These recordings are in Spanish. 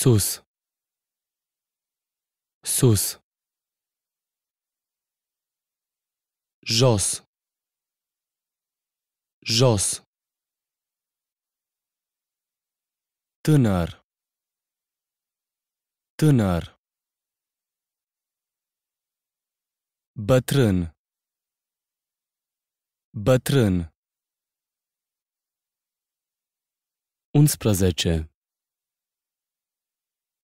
sus sus jos jos tânăr tânăr bătrân bătrân 11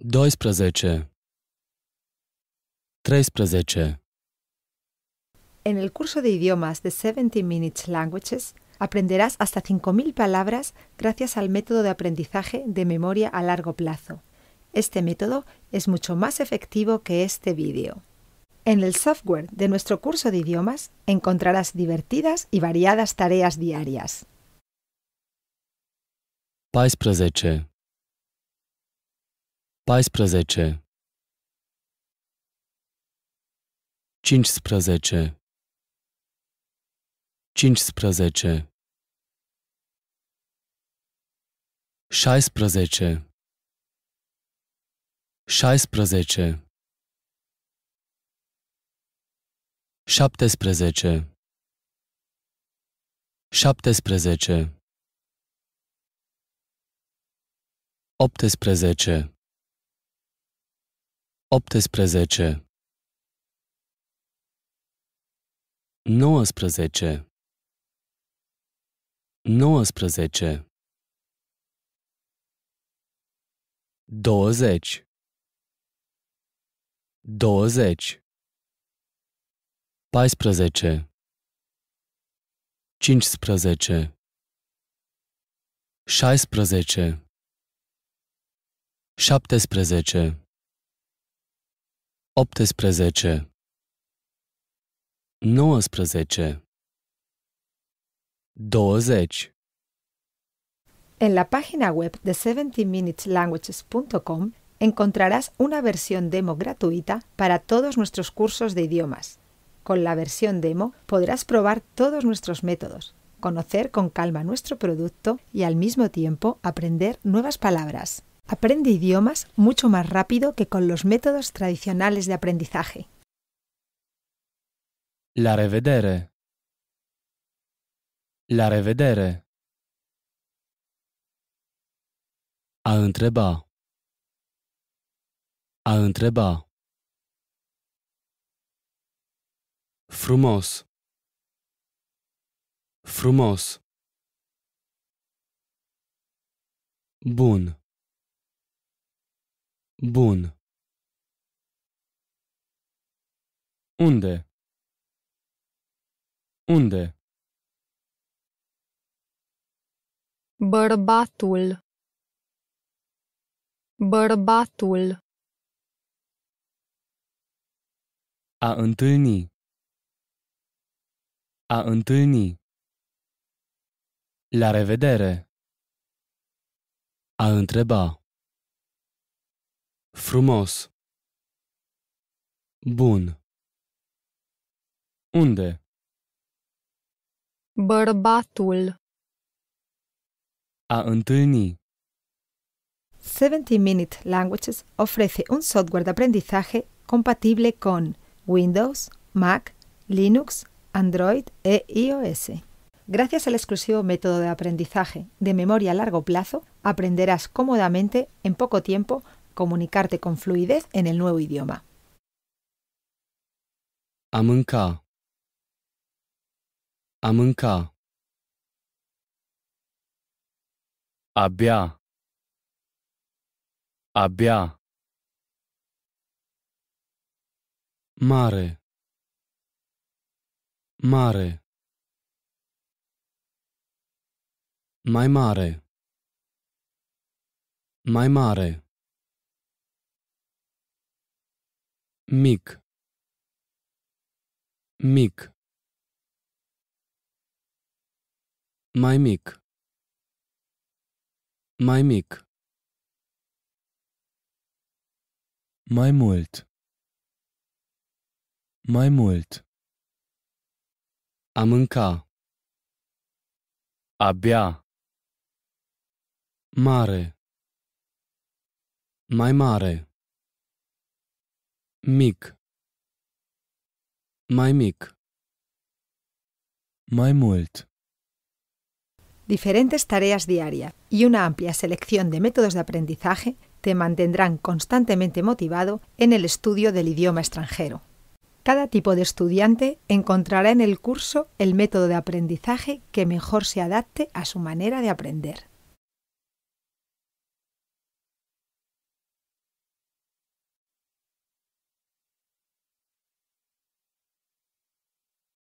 12 13 En el curso de idiomas de 70 Minutes Languages aprenderás hasta 5.000 palabras gracias al método de aprendizaje de memoria a largo plazo. Este método es mucho más efectivo que este vídeo. En el software de nuestro curso de idiomas encontrarás divertidas y variadas tareas diarias. 14 14 15 15 16 16 17 17 18 18 19 19 20 20 14 15 16 17 18 19 20 En la página web de 70minuteslanguages.com encontrarás una versión demo gratuita para todos nuestros cursos de idiomas. Con la versión demo podrás probar todos nuestros métodos, conocer con calma nuestro producto y al mismo tiempo aprender nuevas palabras aprende idiomas mucho más rápido que con los métodos tradicionales de aprendizaje. La revedere. La revedere. A întreba. A întreba. Frumos. Frumos. Bun. Bun. Unde? Unde? Bărbatul Bărbatul A întâlni A întâlni La revedere A întreba Frumos. Bun. Unde? barbatul A 70 Minute Languages ofrece un software de aprendizaje compatible con Windows, Mac, Linux, Android e iOS. Gracias al exclusivo método de aprendizaje de memoria a largo plazo, aprenderás cómodamente, en poco tiempo, comunicarte con fluidez en el nuevo idioma. Amunka. Amunka. Abia. Abia. Mare. Mare. Mai mare. Mai mare. mic mic mai mic mai mic mai mult mai mult a mânca a bea mare mai mare Mic. Diferentes tareas diarias y una amplia selección de métodos de aprendizaje te mantendrán constantemente motivado en el estudio del idioma extranjero. Cada tipo de estudiante encontrará en el curso el método de aprendizaje que mejor se adapte a su manera de aprender.